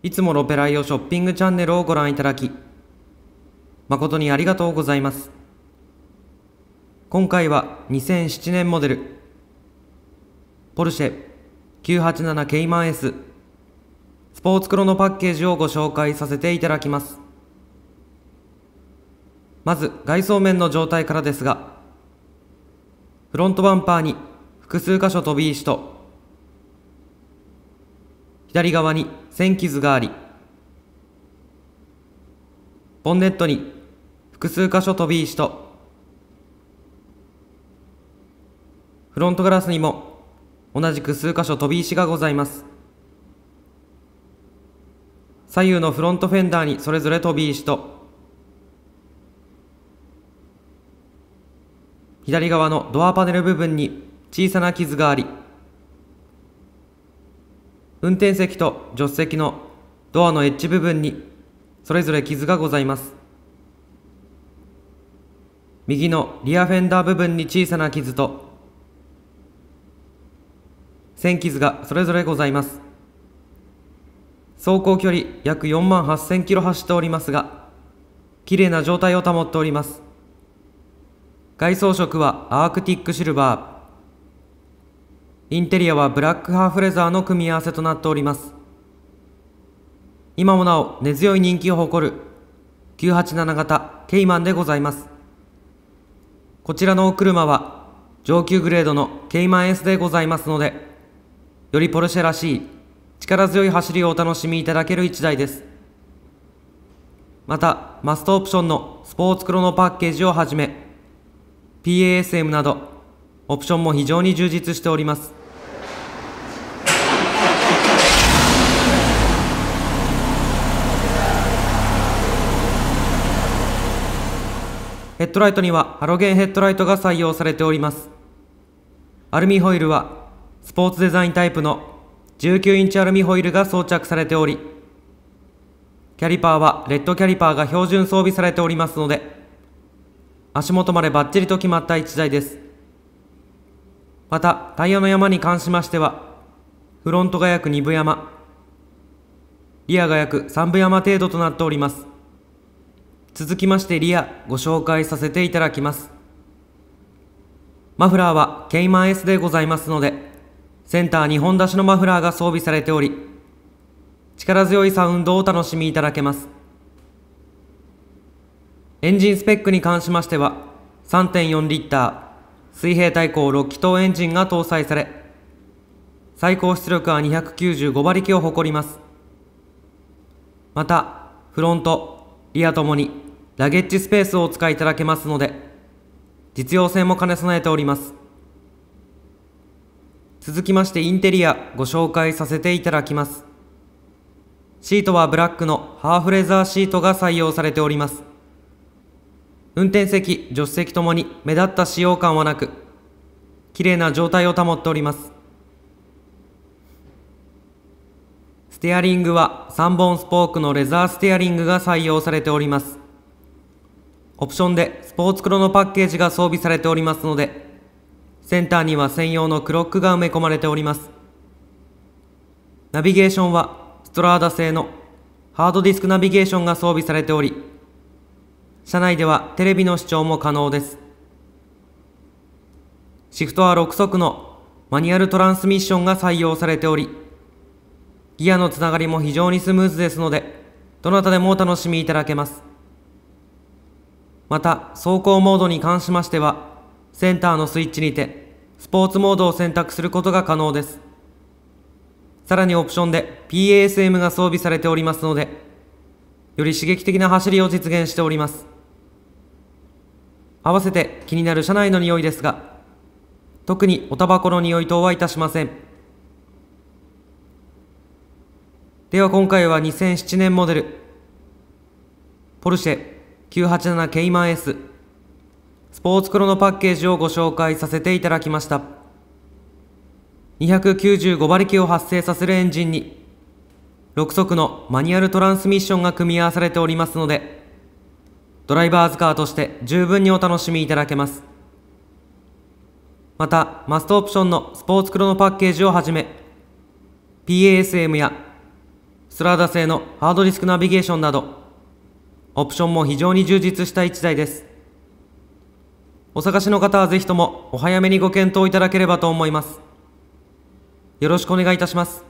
いつもロペライオショッピングチャンネルをご覧いただき、誠にありがとうございます。今回は2007年モデル、ポルシェ 987K ケイマン S スポーツクロのパッケージをご紹介させていただきます。まず外装面の状態からですが、フロントバンパーに複数箇所飛び石と、左側に線傷があり、ボンネットに複数箇所飛び石と、フロントガラスにも同じく数箇所飛び石がございます。左右のフロントフェンダーにそれぞれ飛び石と、左側のドアパネル部分に小さな傷があり、運転席と助手席のドアのエッジ部分にそれぞれ傷がございます右のリアフェンダー部分に小さな傷と線傷がそれぞれございます走行距離約4万8000キロ走っておりますが綺麗な状態を保っております外装色はアークティックシルバーインテリアはブラックハーフレザーの組み合わせとなっております。今もなお根強い人気を誇る987型ケイマンでございます。こちらのお車は上級グレードのケイマン S でございますので、よりポルシェらしい力強い走りをお楽しみいただける一台です。また、マストオプションのスポーツクロノパッケージをはじめ、PASM などオプションも非常に充実しております。ヘッドライトにはハロゲンヘッドライトが採用されております。アルミホイルはスポーツデザインタイプの19インチアルミホイルが装着されており、キャリパーはレッドキャリパーが標準装備されておりますので、足元までバッチリと決まった1台です。また、タイヤの山に関しましては、フロントが約二分山、リアが約三分山程度となっております。続きましてリアご紹介させていただきます。マフラーはケイマン S でございますので、センター2本出しのマフラーが装備されており、力強いサウンドをお楽しみいただけます。エンジンスペックに関しましては、3.4リッター水平対向6気筒エンジンが搭載され最高出力は295馬力を誇りますまたフロントリアともにラゲッジスペースをお使いいただけますので実用性も兼ね備えております続きましてインテリアご紹介させていただきますシートはブラックのハーフレザーシートが採用されております運転席、助手席ともに目立った使用感はなく、綺麗な状態を保っております。ステアリングは3本スポークのレザーステアリングが採用されております。オプションでスポーツクロのパッケージが装備されておりますので、センターには専用のクロックが埋め込まれております。ナビゲーションはストラーダ製のハードディスクナビゲーションが装備されており、車内ではテレビの視聴も可能です。シフトは6速のマニュアルトランスミッションが採用されており、ギアのつながりも非常にスムーズですので、どなたでもお楽しみいただけます。また、走行モードに関しましては、センターのスイッチにて、スポーツモードを選択することが可能です。さらにオプションで PASM が装備されておりますので、より刺激的な走りを実現しております。合わせて気になる車内の匂いですが、特におタバコの匂い等はいたしません。では今回は2007年モデル、ポルシェ 987K ケイマン S、スポーツクロのパッケージをご紹介させていただきました。295馬力を発生させるエンジンに、6速のマニュアルトランスミッションが組み合わされておりますので、ドライバーズカーとして十分にお楽しみいただけます。また、マストオプションのスポーツクロのパッケージをはじめ、PASM やスラダ製のハードディスクナビゲーションなど、オプションも非常に充実した1台です。お探しの方はぜひともお早めにご検討いただければと思います。よろしくお願いいたします。